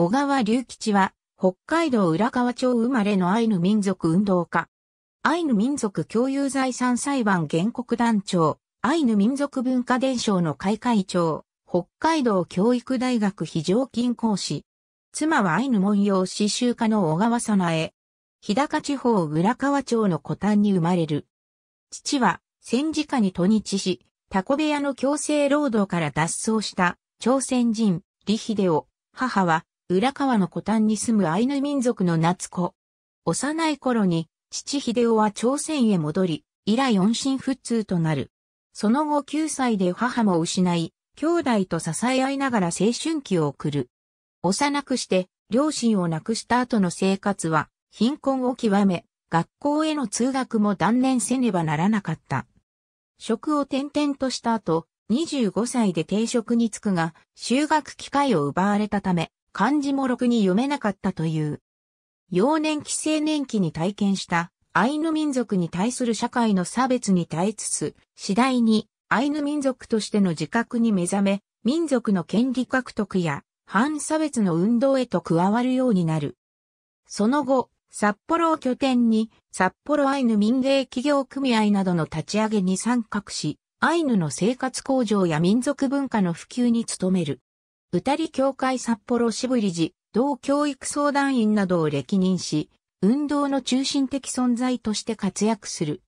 小川隆吉は、北海道浦河町生まれのアイヌ民族運動家。アイヌ民族共有財産裁判原告団長、アイヌ民族文化伝承の会会長、北海道教育大学非常勤講師。妻はアイヌ文様刺繍家の小川さなえ。日高地方浦河町の古丹に生まれる。父は戦時下に土日し、タコ部屋の強制労働から脱走した朝鮮人、李秀夫。母は浦河の古丹に住むアイヌ民族の夏子。幼い頃に、父秀夫は朝鮮へ戻り、以来音信不通となる。その後9歳で母も失い、兄弟と支え合いながら青春期を送る。幼くして、両親を亡くした後の生活は、貧困を極め、学校への通学も断念せねばならなかった。職を転々とした後、25歳で定職に就くが、就学機会を奪われたため、漢字もろくに読めなかったという。幼年期青年期に体験したアイヌ民族に対する社会の差別に耐えつつ、次第にアイヌ民族としての自覚に目覚め、民族の権利獲得や反差別の運動へと加わるようになる。その後、札幌を拠点に札幌アイヌ民芸企業組合などの立ち上げに参画し、アイヌの生活向上や民族文化の普及に努める。歌り協会札幌支部理事、同教育相談員などを歴任し、運動の中心的存在として活躍する。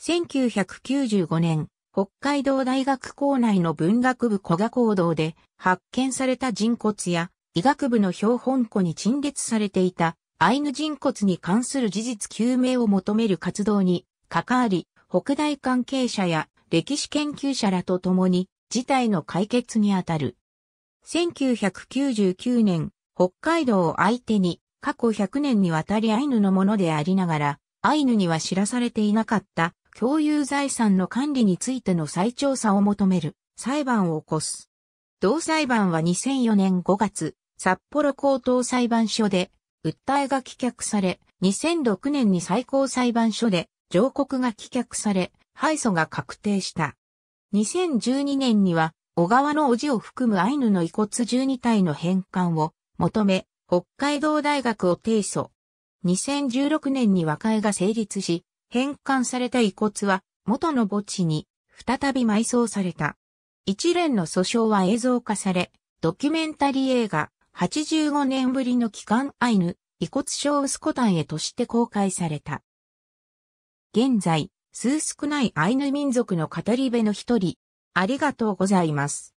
1995年、北海道大学校内の文学部古賀講堂で発見された人骨や医学部の標本庫に陳列されていたアイヌ人骨に関する事実究明を求める活動に関わり、北大関係者や歴史研究者らと共に事態の解決にあたる。1999年、北海道を相手に過去100年にわたりアイヌのものでありながら、アイヌには知らされていなかった共有財産の管理についての再調査を求める裁判を起こす。同裁判は2004年5月、札幌高等裁判所で訴えが棄却され、2006年に最高裁判所で上告が棄却され、敗訴が確定した。2012年には小川の叔父を含むアイヌの遺骨12体の返還を求め、北海道大学を提訴。2016年に和解が成立し、返還された遺骨は元の墓地に再び埋葬された。一連の訴訟は映像化され、ドキュメンタリー映画85年ぶりの帰還アイヌ遺骨小ウスコタンへとして公開された。現在、数少ないアイヌ民族の語り部の一人、ありがとうございます。